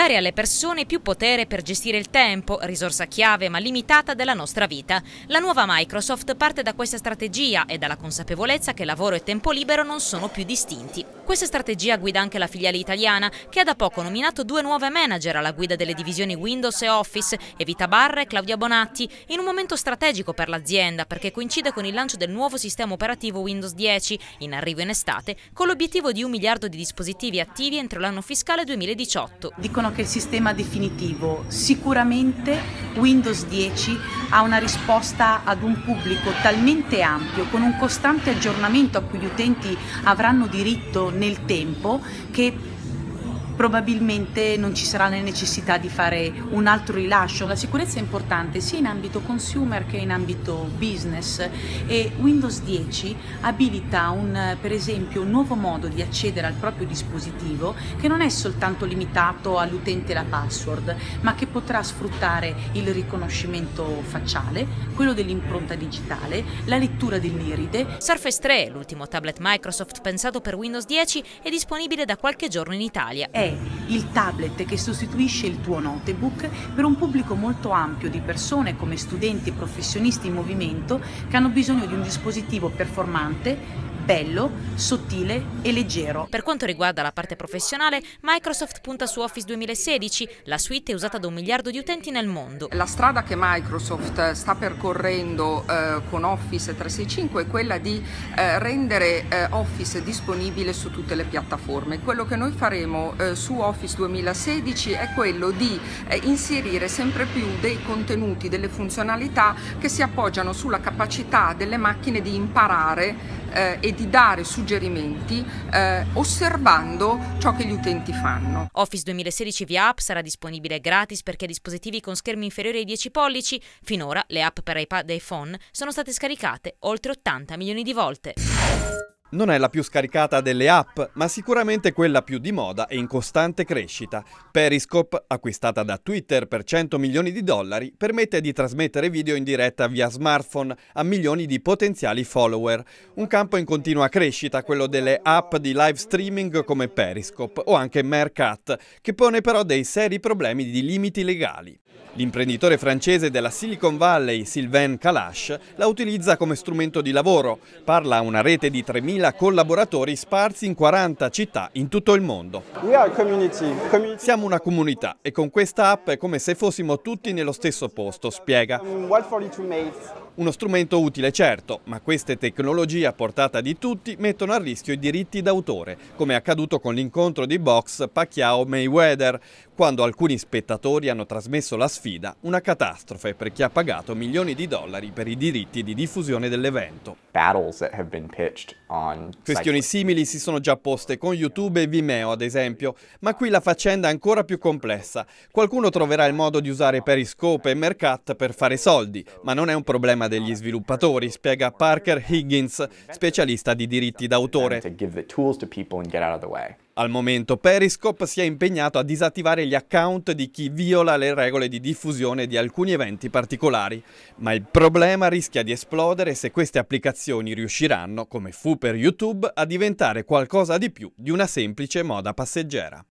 dare alle persone più potere per gestire il tempo, risorsa chiave ma limitata della nostra vita. La nuova Microsoft parte da questa strategia e dalla consapevolezza che lavoro e tempo libero non sono più distinti. Questa strategia guida anche la filiale italiana, che ha da poco nominato due nuove manager alla guida delle divisioni Windows e Office, Evita Barra e Claudia Bonatti, in un momento strategico per l'azienda perché coincide con il lancio del nuovo sistema operativo Windows 10, in arrivo in estate, con l'obiettivo di un miliardo di dispositivi attivi entro l'anno fiscale 2018. Dicono che il sistema definitivo. Sicuramente Windows 10 ha una risposta ad un pubblico talmente ampio, con un costante aggiornamento a cui gli utenti avranno diritto nel tempo, che probabilmente non ci sarà la necessità di fare un altro rilascio. La sicurezza è importante sia in ambito consumer che in ambito business e Windows 10 abilita un, per esempio un nuovo modo di accedere al proprio dispositivo che non è soltanto limitato all'utente e alla password, ma che potrà sfruttare il riconoscimento facciale, quello dell'impronta digitale, la lettura dell'iride. Surface 3, l'ultimo tablet Microsoft pensato per Windows 10, è disponibile da qualche giorno in Italia. È il tablet che sostituisce il tuo notebook per un pubblico molto ampio di persone come studenti e professionisti in movimento che hanno bisogno di un dispositivo performante bello, sottile e leggero. Per quanto riguarda la parte professionale, Microsoft punta su Office 2016, la suite è usata da un miliardo di utenti nel mondo. La strada che Microsoft eh, sta percorrendo eh, con Office 365 è quella di eh, rendere eh, Office disponibile su tutte le piattaforme. Quello che noi faremo eh, su Office 2016 è quello di eh, inserire sempre più dei contenuti, delle funzionalità che si appoggiano sulla capacità delle macchine di imparare eh, e di dare suggerimenti eh, osservando ciò che gli utenti fanno. Office 2016 via app sarà disponibile gratis perché dispositivi con schermi inferiori ai 10 pollici. Finora le app per iPad e iPhone sono state scaricate oltre 80 milioni di volte. Non è la più scaricata delle app, ma sicuramente quella più di moda e in costante crescita. Periscope, acquistata da Twitter per 100 milioni di dollari, permette di trasmettere video in diretta via smartphone a milioni di potenziali follower. Un campo in continua crescita, quello delle app di live streaming come Periscope o anche Mercat, che pone però dei seri problemi di limiti legali. L'imprenditore francese della Silicon Valley, Sylvain Kalash, la utilizza come strumento di lavoro. Parla a una rete di 3.000 collaboratori sparsi in 40 città in tutto il mondo. Siamo una comunità e con questa app è come se fossimo tutti nello stesso posto, spiega. Um, uno strumento utile certo, ma queste tecnologie a portata di tutti mettono a rischio i diritti d'autore, come è accaduto con l'incontro di box Pacquiao-Mayweather, quando alcuni spettatori hanno trasmesso la sfida, una catastrofe per chi ha pagato milioni di dollari per i diritti di diffusione dell'evento. Questioni simili si sono già poste con YouTube e Vimeo, ad esempio, ma qui la faccenda è ancora più complessa. Qualcuno troverà il modo di usare Periscope e Mercat per fare soldi, ma non è un problema degli sviluppatori, spiega Parker Higgins, specialista di diritti d'autore. Al momento Periscope si è impegnato a disattivare gli account di chi viola le regole di diffusione di alcuni eventi particolari, ma il problema rischia di esplodere se queste applicazioni riusciranno, come fu per YouTube, a diventare qualcosa di più di una semplice moda passeggera.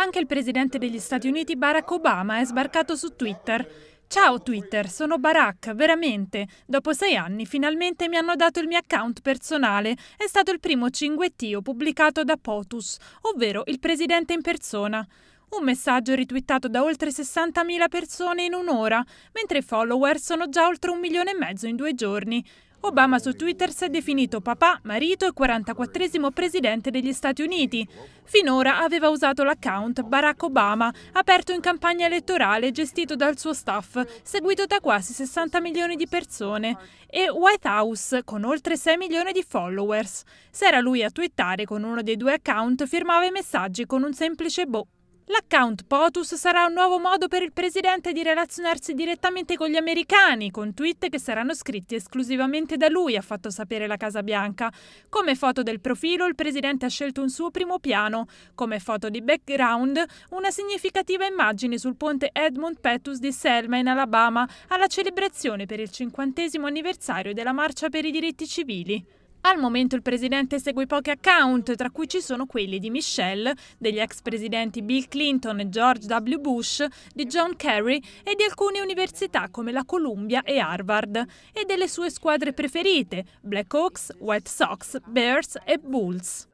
Anche il presidente degli Stati Uniti Barack Obama è sbarcato su Twitter. Ciao Twitter, sono Barack, veramente. Dopo sei anni finalmente mi hanno dato il mio account personale. È stato il primo cinguettio pubblicato da POTUS, ovvero il presidente in persona. Un messaggio ritwittato da oltre 60.000 persone in un'ora, mentre i follower sono già oltre un milione e mezzo in due giorni. Obama su Twitter si è definito papà, marito e 44 presidente degli Stati Uniti. Finora aveva usato l'account Barack Obama, aperto in campagna elettorale gestito dal suo staff, seguito da quasi 60 milioni di persone, e White House con oltre 6 milioni di followers. Se era lui a twittare con uno dei due account, firmava i messaggi con un semplice boh. L'account POTUS sarà un nuovo modo per il presidente di relazionarsi direttamente con gli americani, con tweet che saranno scritti esclusivamente da lui, ha fatto sapere la Casa Bianca. Come foto del profilo il presidente ha scelto un suo primo piano, come foto di background una significativa immagine sul ponte Edmund Pettus di Selma in Alabama alla celebrazione per il cinquantesimo anniversario della Marcia per i diritti civili. Al momento il presidente segue pochi account, tra cui ci sono quelli di Michelle, degli ex presidenti Bill Clinton e George W. Bush, di John Kerry e di alcune università come la Columbia e Harvard, e delle sue squadre preferite, Blackhawks, White Sox, Bears e Bulls.